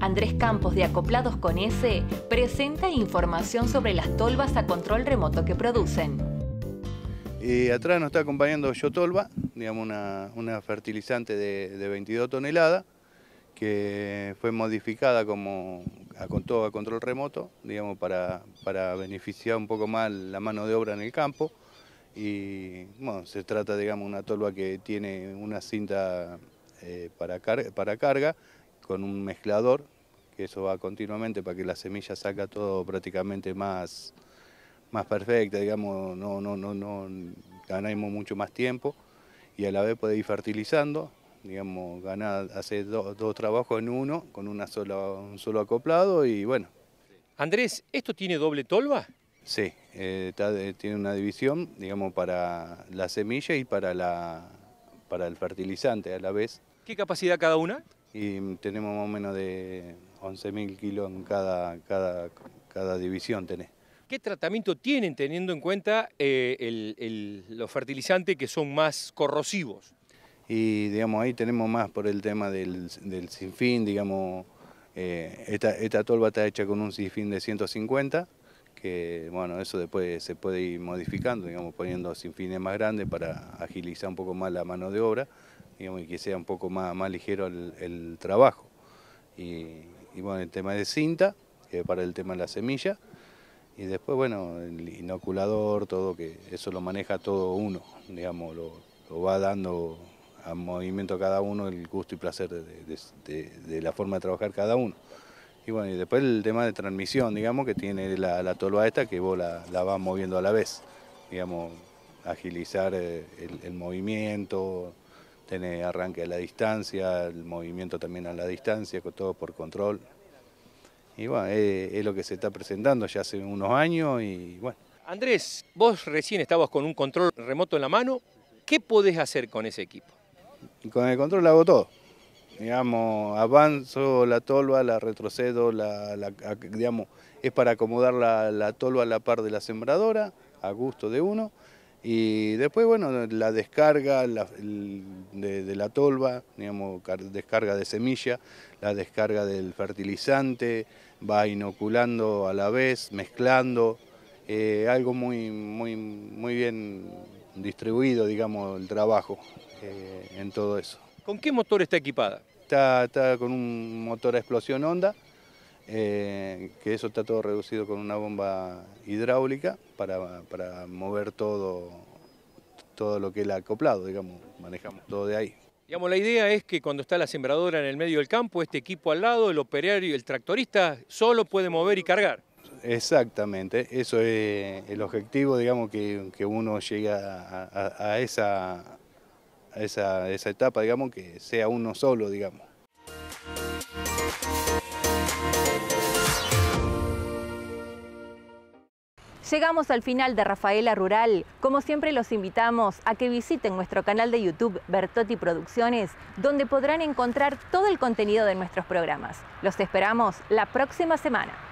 Andrés Campos de Acoplados con S presenta información sobre las tolvas a control remoto que producen. Y atrás nos está acompañando Tolva... digamos una, fertilizante de, 22 toneladas que fue modificada como a, a control remoto, digamos para, beneficiar un poco más la mano de obra en el campo y bueno, se trata digamos una tolva que tiene una cinta eh, para carga con un mezclador, que eso va continuamente para que la semilla saca todo prácticamente más, más perfecta, digamos, no, no, ganamos mucho más tiempo y a la vez puede ir fertilizando, digamos, ganar, hacer dos, trabajos en uno con una un solo acoplado y bueno. Andrés, ¿esto tiene doble tolva? Sí, eh, tiene una división, digamos, para la semilla y para, la, para el fertilizante a la vez. ¿Qué capacidad cada una? y tenemos más o menos de 11.000 kilos en cada, cada, división tenés. ¿Qué tratamiento tienen teniendo en cuenta eh, los fertilizantes que son más corrosivos? Y digamos, ahí tenemos más por el tema del, sinfín, digamos, eh, esta, esta tolva está hecha con un sinfín de 150, que bueno, eso después se puede ir modificando, digamos, poniendo sinfines más grandes para agilizar un poco más la mano de obra, digamos, y que sea un poco más, más ligero el, trabajo. Y, bueno, el tema de cinta, que para el tema de la semilla, y después, bueno, el inoculador, todo, que eso lo maneja todo uno, digamos, lo, va dando a movimiento cada uno el gusto y placer de, la forma de trabajar cada uno. Y bueno, y después el tema de transmisión, digamos, que tiene la, la esta que vos la, vas moviendo a la vez, digamos, agilizar eh, el movimiento, tiene arranque a la distancia, el movimiento también a la distancia, todo por control. Y bueno, es, lo que se está presentando ya hace unos años y bueno. Andrés, vos recién estabas con un control remoto en la mano, ¿qué podés hacer con ese equipo? Con el control hago todo. Digamos, avanzo la tolva, la retrocedo, la, digamos, es para acomodar la, la tolva a la par de la sembradora, a gusto de uno. Y después, bueno, la descarga de, la tolva, digamos, descarga de semilla, la descarga del fertilizante, va inoculando a la vez, mezclando, eh, algo muy, muy, bien distribuido, digamos, el trabajo eh, en todo eso. ¿Con qué motor está equipada? Está, está con un motor a explosión Honda, eh, que eso está todo reducido con una bomba hidráulica para, mover todo, todo lo que es el acoplado, digamos, manejamos todo de ahí. Digamos, la idea es que cuando está la sembradora en el medio del campo, este equipo al lado, el operario y el tractorista solo puede mover y cargar. Exactamente, eso es el objetivo, digamos, que, uno llegue a, esa, esa etapa, digamos, que sea uno solo, digamos. Llegamos al final de Rafaela Rural. Como siempre los invitamos a que visiten nuestro canal de YouTube Bertotti Producciones, donde podrán encontrar todo el contenido de nuestros programas. Los esperamos la próxima semana.